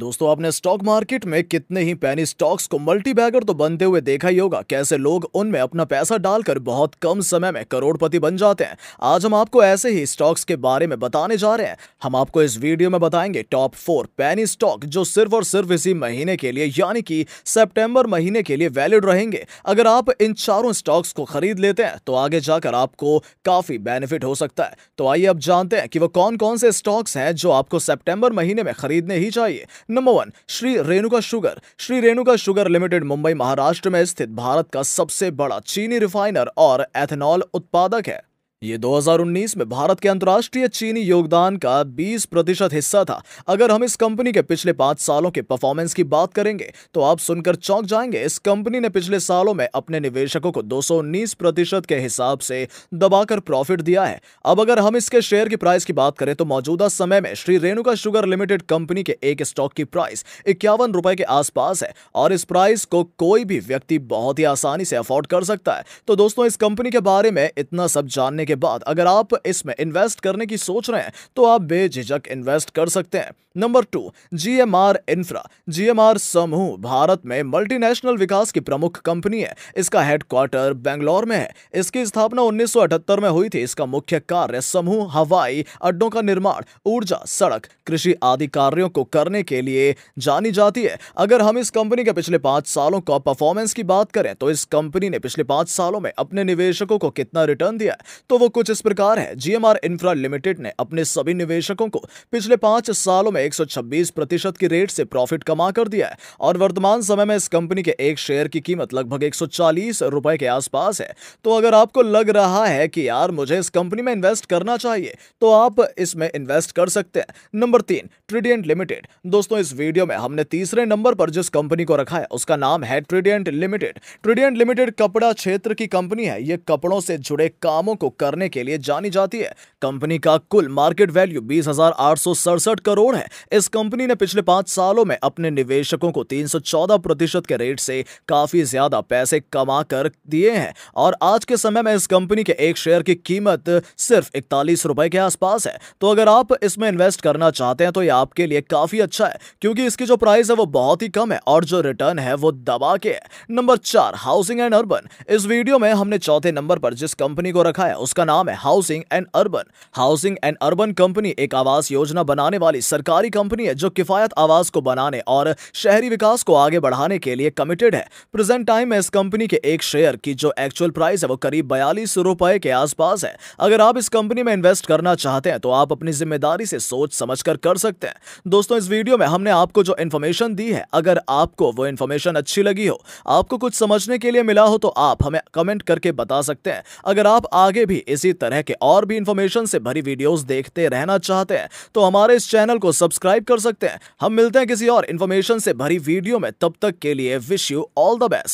दोस्तों आपने stock market में कितने ही पैनी स्टॉक्स को मल्टी बैगर तो बनते हुए देखा ही होगा कैसे लोग उनमें अपना पैसा डालकर बहुत कम समय में करोड़पति बन जाते हैं आज हम आपको ऐसे ही स्टॉक्स के बारे में बताने जा रहे हैं हम आपको इस वीडियो में बताएंगे टॉप फोर पैनी स्टॉक जो सिर्फ और सिर्फ इसी महीने के लिए यानी कि सेप्टेम्बर महीने के लिए वैलिड रहेंगे अगर आप इन चारों स्टॉक्स को खरीद लेते हैं तो आगे जाकर आपको काफी बेनिफिट हो सकता है तो आइए अब जानते हैं कि वो कौन कौन से स्टॉक्स हैं जो आपको सेप्टेम्बर महीने में खरीदने ही चाहिए number one Shri Renuka sugar Shri Renuka sugar limited Mumbai Maharashtra में स्थित भारत का सबसे बड़ा चीनी रिफाइनर और एथेनॉल उत्पादक है ये 2019 में भारत के अंतर्राष्ट्रीय चीनी योगदान का 20 प्रतिशत हिस्सा था अगर हम इस कंपनी के पिछले पांच सालों के परफॉर्मेंस की बात करेंगे तो आप सुनकर चौंक जाएंगे इस कंपनी ने पिछले सालों में अपने निवेशकों को 219 प्रतिशत के हिसाब से दबाकर प्रॉफिट दिया है अब अगर हम इसके शेयर की प्राइस की बात करें तो मौजूदा समय में Shri Renuka sugar limited company के एक स्टॉक की प्राइस इक्यावन रुपए के आसपास है और इस प्राइस को कोई भी व्यक्ति बहुत ही आसानी से अफोर्ड कर सकता है तो दोस्तों इस कंपनी के बारे में इतना सब जानने के के बाद अगर आप इसमें इन्वेस्ट करने की सोच रहे हैं तो आप बेझिझक इन्वेस्ट कर सकते हैं number two GMR infra GMR समूह भारत में मल्टीनेशनल विकास की प्रमुख कंपनी है इसका हेडक्वार्टर बेंगलोर में है इसकी स्थापना 1978 में हुई थी इसका मुख्य कार्य समूह हवाई अड्डों का निर्माण ऊर्जा सड़क कृषि आदि कार्यों को करने के लिए जानी जाती है अगर हम इस कंपनी के पिछले पांच सालों का परफॉर्मेंस की बात करें तो इस कंपनी ने पिछले पांच सालों में अपने निवेशकों को कितना रिटर्न दिया तो वो कुछ इस प्रकार है जीएमआर इंफ्रा लिमिटेड ने अपने सभी निवेशकों को पिछले पांच सालों में 126 प्रतिशत की रेट से प्रॉफिट कमा कर दिया है और वर्तमान समय में इस कंपनी के एक शेयर की कीमत लगभग एक रुपए के आसपास है तो अगर आपको लग रहा है कि यार मुझे इस कंपनी में इन्वेस्ट करना चाहिए तो आप इसमें इन्वेस्ट कर सकते हैं नंबर तीन ट्रिडियंट लिमिटेड दोस्तों इस वीडियो में हमने तीसरे नंबर पर जिस कंपनी को रखा है उसका नाम है ट्रिडियंट लिमिटेड ट्रिडियंट लिमिटेड कपड़ा क्षेत्र की कंपनी है ये कपड़ों से जुड़े कामों को करने के लिए जानी जाती है कंपनी का कुल मार्केट वैल्यू बीस करोड़ है इस कंपनी ने पिछले पांच सालों में अपने निवेशकों को 314 प्रतिशत के रेट से काफी ज्यादा पैसे कमा कर दिए हैं और आज के समय में इस कंपनी के एक शेयर की कीमत सिर्फ इकतालीस रुपए के आसपास है तो अगर आप इसमें इन्वेस्ट करना चाहते हैं तो यह आपके लिए काफी अच्छा है क्योंकि इसकी जो प्राइस है वो बहुत ही कम है और जो रिटर्न है वो दबा के है नंबर चार हाउसिंग एंड अर्बन इस वीडियो में हमने चौथे नंबर पर जिस कंपनी को रखा है उस उसका नाम है housing and urban housing and urban company एक आवास योजना बनाने वाली सरकारी कंपनी है जो किफायत आवास को बनाने और शहरी विकास को आगे बढ़ाने के लिए कमिटेड है प्रेजेंट टाइम में इस कंपनी के एक शेयर की जो एक्चुअल प्राइस है वो करीब बयालीस रुपए के आसपास है अगर आप इस कंपनी में इन्वेस्ट करना चाहते हैं तो आप अपनी जिम्मेदारी से सोच समझ कर, कर सकते हैं दोस्तों इस वीडियो में हमने आपको जो इन्फॉर्मेशन दी है अगर आपको वो इन्फॉर्मेशन अच्छी लगी हो आपको कुछ समझने के लिए मिला हो तो आप हमें कमेंट करके बता सकते हैं अगर आप आगे भी इसी तरह के और भी इंफॉर्मेशन से भरी वीडियोस देखते रहना चाहते हैं तो हमारे इस चैनल को सब्सक्राइब कर सकते हैं हम मिलते हैं किसी और इन्फॉर्मेशन से भरी वीडियो में तब तक के लिए wish you all the best